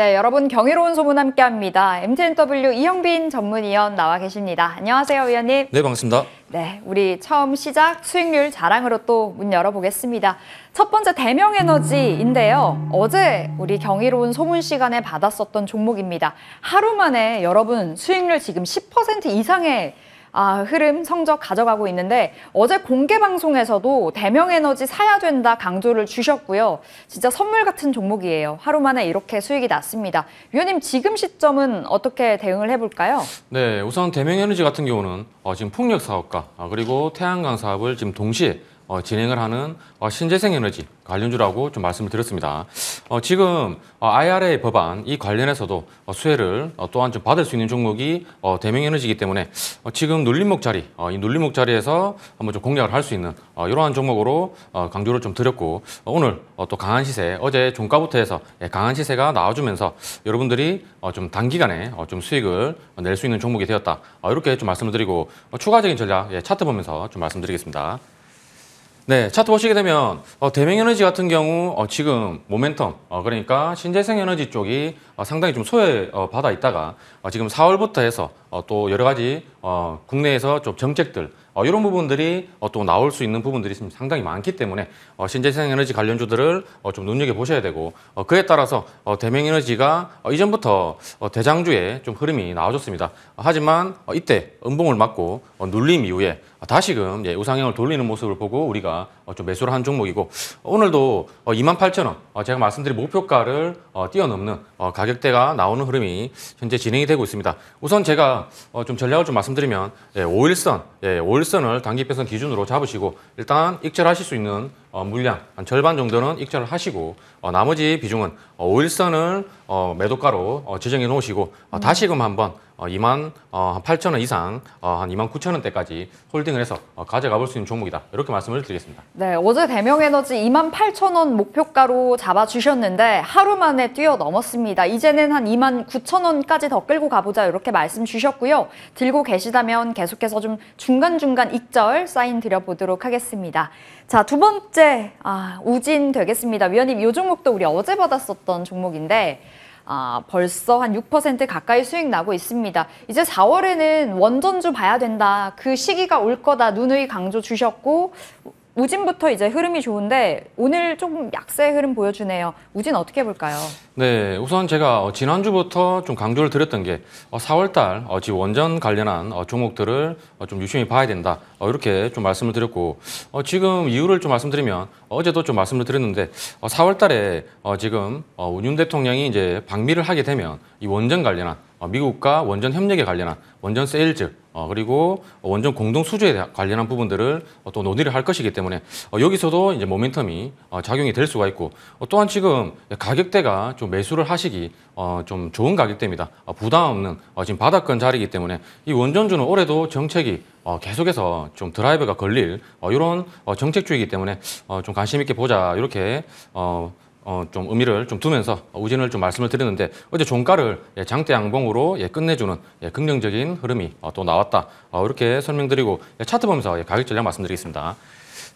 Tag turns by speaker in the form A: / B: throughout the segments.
A: 네, 여러분 경이로운 소문 함께합니다. MTNW 이형빈 전문위원 나와 계십니다. 안녕하세요, 위원님. 네, 반갑습니다. 네, 우리 처음 시작 수익률 자랑으로 또 문 열어보겠습니다. 첫 번째 대명 에너지인데요. 어제 우리 경이로운 소문 시간에 받았었던 종목입니다. 하루 만에 여러분 수익률 지금 10% 이상의 아, 흐름 성적 가져가고 있는데 어제 공개 방송에서도 대명 에너지 사야 된다 강조를 주셨고요. 진짜 선물 같은 종목이에요. 하루 만에 이렇게 수익이 났습니다. 위원님 지금 시점은 어떻게 대응을 해볼까요?
B: 네, 우선 대명 에너지 같은 경우는 어, 지금 풍력 사업과 어, 아, 그리고 태양광 사업을 지금 동시에 어, 진행을 하는 어, 신재생 에너지 관련주라고 좀 말씀을 드렸습니다. 어, 지금 어, IRA 법안 이 관련해서도 어, 수혜를 어, 또한 좀 받을 수 있는 종목이 어, 대명 에너지이기 때문에 어, 지금 눌림목 자리, 어, 이 눌림목 자리에서 한번 좀 공략을 할 수 있는 어, 이러한 종목으로 어, 강조를 좀 드렸고 어, 오늘 어, 또 강한 시세, 어제 종가부터 해서 예, 강한 시세가 나와주면서 여러분들이 어, 좀 단기간에 어, 좀 수익을 어, 낼 수 있는 종목이 되었다. 어, 이렇게 좀 말씀을 드리고 어, 추가적인 전략 예, 차트 보면서 좀 말씀드리겠습니다. 네, 차트 보시게 되면 어, 대명에너지 같은 경우 어, 지금 모멘텀 어, 그러니까 신재생에너지 쪽이 어, 상당히 좀 소외받아 어, 있다가 어, 지금 4월부터 해서 어, 또 여러 가지 어, 국내에서 좀 정책들 어, 이런 부분들이 어, 또 나올 수 있는 부분들이 상당히 많기 때문에 어, 신재생 에너지 관련주들을 어, 좀 눈여겨 보셔야 되고 어, 그에 따라서 어, 대명 에너지가 어, 이전부터 어, 대장주에 좀 흐름이 나와줬습니다. 어, 하지만 어, 이때 음봉을 맞고 어, 눌림 이후에 어, 다시금 예, 우상향을 돌리는 모습을 보고 우리가 어, 좀 매수를 한 종목이고 오늘도 어, 28,000원 어, 제가 말씀드린 목표가를 어, 뛰어넘는 어, 가격대가 나오는 흐름이 현재 진행이 되고 있습니다. 우선 제가 어, 좀 전략을 좀 말씀드리면 예, 5일선, 예, 5일선을 단기배선 기준으로 잡으시고 일단 익절하실 수 있는 어, 물량 한 절반 정도는 익절을 하시고 어, 나머지 비중은 어, 5일선을 어, 매도가로 어, 지정해 놓으시고 어, 다시금 한번 어, 2만 어, 8천 원 이상 어, 한 2만 9천 원대까지 홀딩을 해서 어, 가져가 볼 수 있는 종목이다. 이렇게 말씀을 드리겠습니다.
A: 네, 어제 대명에너지 2만 8천 원 목표가로 잡아주셨는데 하루 만에 뛰어넘었습니다. 이제는 한 2만 9천 원까지 더 끌고 가보자 이렇게 말씀 주셨고요. 들고 계시다면 계속해서 좀 중간중간 익절 사인 드려보도록 하겠습니다. 자, 두 번째 아, 우진 되겠습니다. 위원님 이 종목도 우리 어제 받았었던 종목인데 아, 벌써 한 6% 가까이 수익 나고 있습니다. 이제 4월에는 원전주 봐야 된다. 그 시기가 올 거다. 누누이 강조 주셨고 우진부터 이제 흐름이 좋은데 오늘 조금 약세 흐름 보여주네요. 우진 어떻게 볼까요?
B: 네, 우선 제가 어, 지난주부터 좀 강조를 드렸던 게 4월달 어, 어, 지원전 관련한 종목들을 좀 유심히 봐야 된다 이렇게 좀 말씀을 드렸고 지금 이유를 좀 말씀드리면 어제도 좀 말씀을 드렸는데 4월달에 지금 윤 대통령이 이제 방미를 하게 되면 이 원전 관련한 미국과 원전 협력에 관련한 원전 세일즈 그리고 원전 공동 수주에 관련한 부분들을 또 논의를 할 것이기 때문에 여기서도 이제 모멘텀이 작용이 될 수가 있고 또한 지금 가격대가 좀 매수를 하시기 어, 좀 좋은 가격대입니다. 어, 부담 없는 어, 지금 바닥권 자리이기 때문에 이 원전주는 올해도 정책이 어, 계속해서 좀 드라이브가 걸릴 어, 이런 어, 정책주이기 때문에 어, 좀 관심 있게 보자 이렇게 어, 어, 좀 의미를 좀 두면서 우진을 좀 말씀을 드렸는데 어제 종가를 예, 장대양봉으로 예, 끝내주는 예, 긍정적인 흐름이 어, 또 나왔다 어, 이렇게 설명드리고 예, 차트 보면서 예, 가격 전략 말씀드리겠습니다.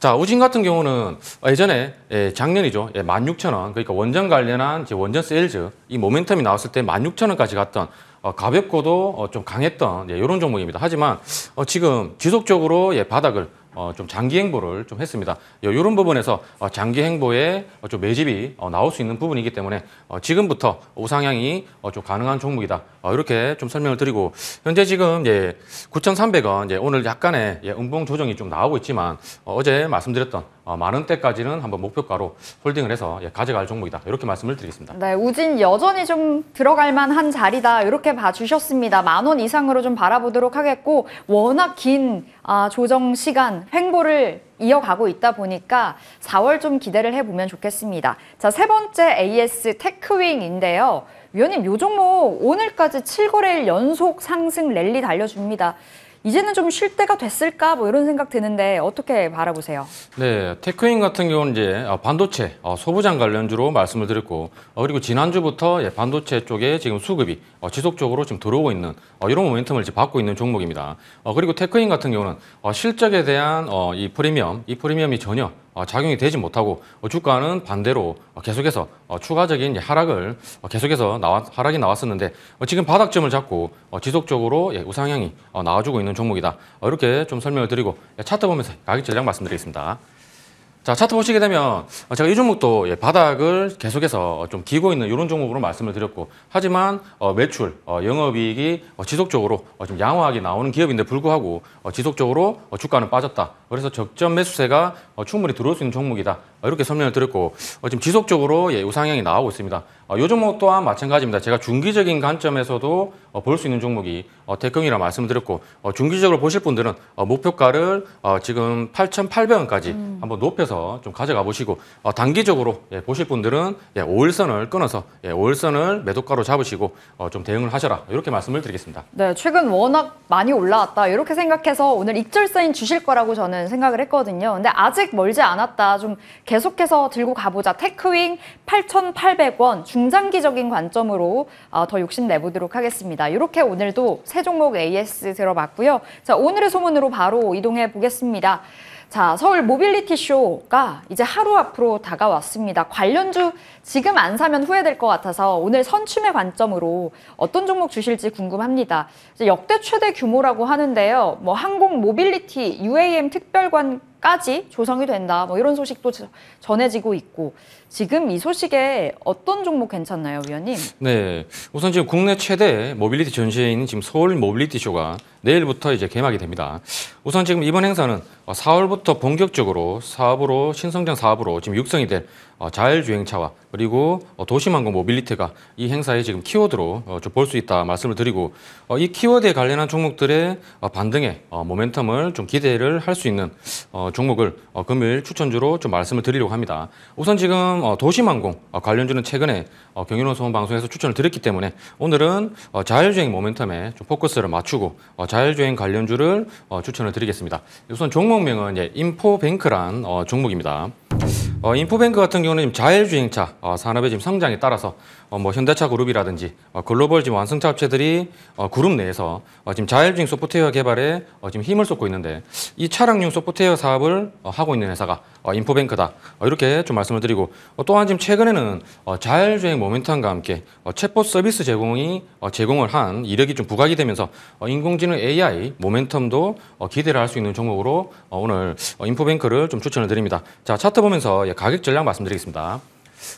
B: 자, 우진 같은 경우는 아, 예전에 예, 작년이죠. 예, 16,000원. 그러니까 원전 관련한 원전 세일즈 이 모멘텀이 나왔을 때 16,000원까지 갔던 어, 가볍고도 어, 좀 강했던 예, 이런 종목입니다. 하지만 어, 지금 지속적으로 예, 바닥을 어, 좀 장기 행보를 좀 했습니다. 이런 부분에서 어, 장기 행보에 어, 좀 매집이 어, 나올 수 있는 부분이기 때문에 어, 지금부터 우상향이 어, 좀 가능한 종목이다. 어, 이렇게 좀 설명을 드리고 현재 지금 예, 9,300원 예, 오늘 약간의 예, 음봉 조정이 좀 나오고 있지만 어, 어제 말씀드렸던 어, 만 원대까지는 한번 목표가로 홀딩을 해서 예, 가져갈 종목이다. 이렇게 말씀을 드리겠습니다.
A: 네, 우진 여전히 좀 들어갈 만한 자리다. 이렇게 봐주셨습니다. 만 원 이상으로 좀 바라보도록 하겠고 워낙 긴 아, 조정 시간 횡보를 이어가고 있다 보니까 4월 좀 기대를 해보면 좋겠습니다. 자, 세 번째 AS 테크윙인데요. 위원님, 요 종목 오늘까지 7거래일 연속 상승 랠리 달려줍니다. 이제는 좀 쉴 때가 됐을까 뭐 이런 생각 드는데 어떻게 바라보세요?
B: 네, 테크인 같은 경우는 이제 어, 반도체 어, 소부장 관련주로 말씀을 드렸고 어, 그리고 지난주부터 예, 반도체 쪽에 지금 수급이 지속적으로 지금 들어오고 있는 이런 모멘텀을 지금 받고 있는 종목입니다. 그리고 테크인 같은 경우는 실적에 대한 이 프리미엄, 이 프리미엄이 전혀 어, 작용이 되지 못하고 어, 주가는 반대로 어, 계속해서 추가적인 하락을 계속해서 나왔 하락이 나왔었는데 지금 바닥점을 잡고 지속적으로 예, 우상향이 나와주고 있는 종목이다. 이렇게 좀 설명을 드리고 예, 차트 보면서 가격 전략 말씀드리겠습니다. 자 차트 보시게 되면 어, 제가 이 종목도 예, 바닥을 계속해서 좀 기고 있는 이런 종목으로 말씀을 드렸고 하지만 어, 매출, 어, 영업이익이 어, 지속적으로 어, 좀 양호하게 나오는 기업인데 불구하고 어, 지속적으로 어, 주가는 빠졌다. 그래서 적점 매수세가 어, 충분히 들어올 수 있는 종목이다. 어, 이렇게 설명을 드렸고 어, 지금 지속적으로 예, 우상향이 나오고 있습니다. 어, 요 종목 또한 아, 마찬가지입니다. 제가 중기적인 관점에서도 어, 볼 수 있는 종목이 어, 대경이라 말씀드렸고 어, 중기적으로 보실 분들은 어, 목표가를 어, 지금 8,800원까지 음. 한번 높여서 좀 가져가 보시고 어, 단기적으로 예, 보실 분들은 예, 5일선을 끊어서 예, 5일선을 매도가로 잡으시고 어, 좀 대응을 하셔라 이렇게 말씀을 드리겠습니다.
A: 네, 최근 워낙 많이 올라왔다 이렇게 생각해서 오늘 익절세인 주실 거라고 저는 생각을 했거든요. 근데 아직 멀지 않았다 좀 계속해서 들고 가보자 테크윙 8,800원 중장기적인 관점으로 어, 더 욕심내보도록 하겠습니다. 이렇게 오늘도 세 종목 AS 들어봤고요. 자 오늘의 소문으로 바로 이동해 보겠습니다. 자, 서울 모빌리티 쇼가 이제 하루 앞으로 다가왔습니다. 관련주 지금 안 사면 후회될 것 같아서 오늘 선춤의 관점으로 어떤 종목 주실지 궁금합니다. 역대 최대 규모라고 하는데요. 뭐 항공 모빌리티 UAM 특별관 까지 조성이 된다. 뭐 이런 소식도 전해지고 있고 지금 이 소식에 어떤 종목 괜찮나요, 위원님?
B: 네, 우선 지금 국내 최대 모빌리티 전시회인 지금 서울 모빌리티 쇼가 내일부터 이제 개막이 됩니다. 우선 지금 이번 행사는 4월부터 어, 본격적으로 사업으로 신성장 사업으로 지금 육성이 된 어, 자율주행차와 그리고 어, 도시만공 모빌리티가 이 행사에 지금 키워드로 좀 볼 수 있다 말씀을 드리고 이 키워드에 관련한 종목들의 반등의 모멘텀을 좀 기대를 할 수 있는 종목을 금일 추천주로 좀 말씀을 드리려고 합니다. 우선 지금 도시만공 관련주는 최근에 경영론 소원 방송에서 추천을 드렸기 때문에 오늘은 자율주행 모멘텀에 좀 포커스를 맞추고 자율주행 관련주를 어, 추천을 드리겠습니다. 우선 종목명은 예, 인포뱅크란 어, 종목입니다. 어, 인포뱅크 같은 경우는 자율주행차 어, 산업의 지금 성장에 따라서 어, 뭐 현대차 그룹이라든지 어, 글로벌 지금 완성차 업체들이 어, 그룹 내에서 지금 자율주행 소프트웨어 개발에 지금 힘을 쏟고 있는데 이 차량용 소프트웨어 사업을 하고 있는 회사가 인포뱅크다 이렇게 좀 말씀을 드리고 또 한 지금 최근에는 자율주행 모멘텀과 함께 챗봇 서비스 제공이 제공을 한 이력이 좀 부각이 되면서 인공지능 AI 모멘텀도 기대를 할 수 있는 종목으로 오늘 인포뱅크를 좀 추천을 드립니다. 자 차트 보면서 예, 가격 전략 말씀드리겠습니다.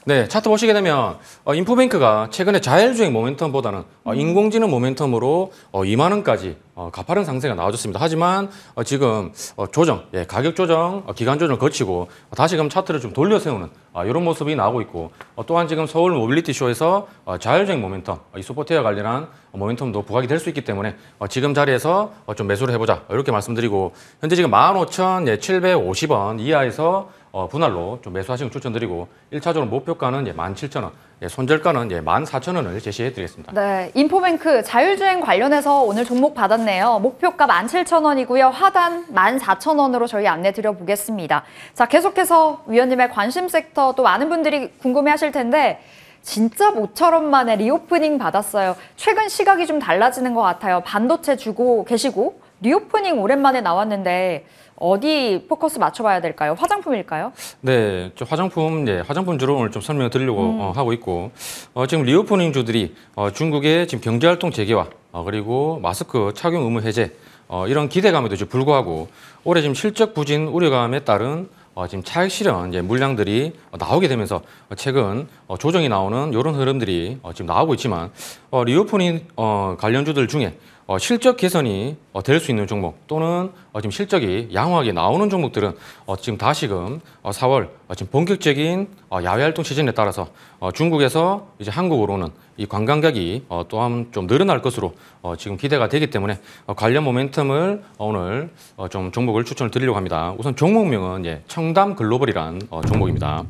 B: 네, 차트 보시게 되면 어, 인포뱅크가 최근에 자율주행 모멘텀보다는 어, 음. 인공지능 모멘텀으로 어, 2만 원까지 어, 가파른 상세가 나와줬습니다. 하지만 어, 지금 어, 조정, 예, 가격 조정, 어, 기간 조정 을 거치고 어, 다시 금 차트를 좀 돌려 세우는 어, 아, 이런 모습이 나오고 있고 어, 또한 지금 서울 모빌리티 쇼에서 어, 자율주행 모멘텀, 어, 이 소프트웨어 관련한 어, 모멘텀도 부각이 될 수 있기 때문에 어, 지금 자리에서 어, 좀 매수를 해보자 이렇게 말씀드리고 현재 지금 15,750원 예, 이하에서 어, 분할로 좀 매수하시는 추천드리고 1차적으로 목표가는 예, 17,000원, 예, 손절가는 예, 14,000원을 제시해드리겠습니다.
A: 네, 인포뱅크 자율주행 관련해서 오늘 종목 받았네요. 목표가 17,000원이고요. 하단 14,000원으로 저희 안내 드려보겠습니다. 자, 계속해서 위원님의 관심 섹터 또 많은 분들이 궁금해하실 텐데 진짜 모처럼 만에 리오프닝 받았어요. 최근 시각이 좀 달라지는 것 같아요. 반도체 주고 계시고 리오프닝 오랜만에 나왔는데 어디 포커스 맞춰봐야 될까요? 화장품일까요?
B: 네, 저 화장품, 네, 화장품 주로 오늘 좀 설명을 드리려고 음. 어, 하고 있고 어, 지금 리오프닝주들이 어, 중국의 지금 경제활동 재개와 어, 그리고 마스크 착용 의무 해제 어, 이런 기대감에도 지금 불구하고 올해 지금 실적 부진 우려감에 따른 어, 지금 차익 실현 이제 물량들이 어, 나오게 되면서 어, 최근 어, 조정이 나오는 이런 흐름들이 어, 지금 나오고 있지만 어, 리오프닝 어, 관련주들 중에 어, 실적 개선이 어, 될 수 있는 종목 또는 어, 지금 실적이 양호하게 나오는 종목들은 어, 지금 다시금 어, 4월 어, 지금 본격적인 어, 야외 활동 시즌에 따라서 어, 중국에서 이제 한국으로는 이 관광객이 어, 또한 좀 늘어날 것으로 어, 지금 기대가 되기 때문에 어, 관련 모멘텀을 어, 오늘 어, 좀 종목을 추천을 드리려고 합니다. 우선 종목명은 예, 청담 글로벌이란 어, 종목입니다.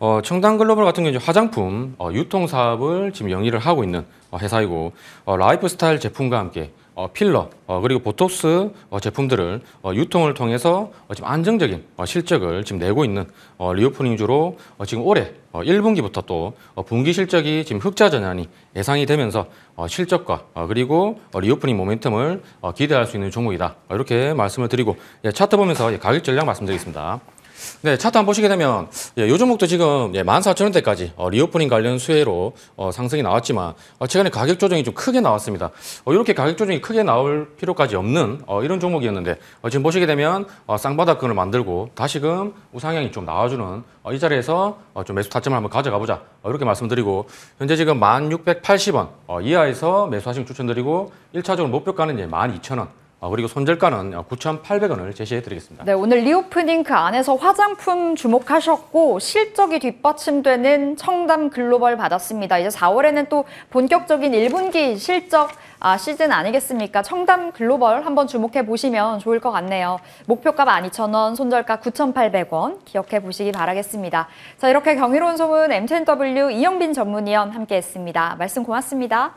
B: 어, 청담 글로벌 같은 경우 화장품 어, 유통 사업을 지금 영위를 하고 있는 어, 회사이고 어, 라이프스타일 제품과 함께 어, 필러 어, 그리고 보톡스 어, 제품들을 어, 유통을 통해서 어, 지금 안정적인 어, 실적을 지금 내고 있는 어, 리오프닝주로 어, 지금 올해 어, 1분기부터 또 어, 분기 실적이 지금 흑자 전환이 예상이 되면서 어, 실적과 어, 그리고 어, 리오프닝 모멘텀을 어, 기대할 수 있는 종목이다 어, 이렇게 말씀을 드리고 예, 차트 보면서 예, 가격 전략 말씀드리겠습니다. 네, 차트 한번 보시게 되면 예, 요 종목도 지금 예, 14,000원대까지 어, 리오프닝 관련 수혜로 어, 상승이 나왔지만 어, 최근에 가격 조정이 좀 크게 나왔습니다. 어, 이렇게 가격 조정이 크게 나올 필요까지 없는 어, 이런 종목이었는데 어, 지금 보시게 되면 어, 쌍바닥근을 만들고 다시금 우상향이 좀 나와주는 어, 이 자리에서 어, 좀 매수 타점을 한번 가져가 보자 어, 이렇게 말씀드리고 현재 지금 1680원 어, 이하에서 매수하시는 추천드리고 1차적으로 목표가는 이 12,000원 아, 그리고 손절가는 9,800원을 제시해 드리겠습니다.
A: 네, 오늘 리오프닝 그 안에서 화장품 주목하셨고 실적이 뒷받침되는 청담 글로벌 받았습니다. 이제 4월에는 또 본격적인 1분기 실적 아, 시즌 아니겠습니까? 청담 글로벌 한번 주목해 보시면 좋을 것 같네요. 목표가 12,000원, 손절가 9,800원 기억해 보시기 바라겠습니다. 자, 이렇게 경이로운 소문 MTNW 이영빈 전문위원 함께했습니다. 말씀 고맙습니다.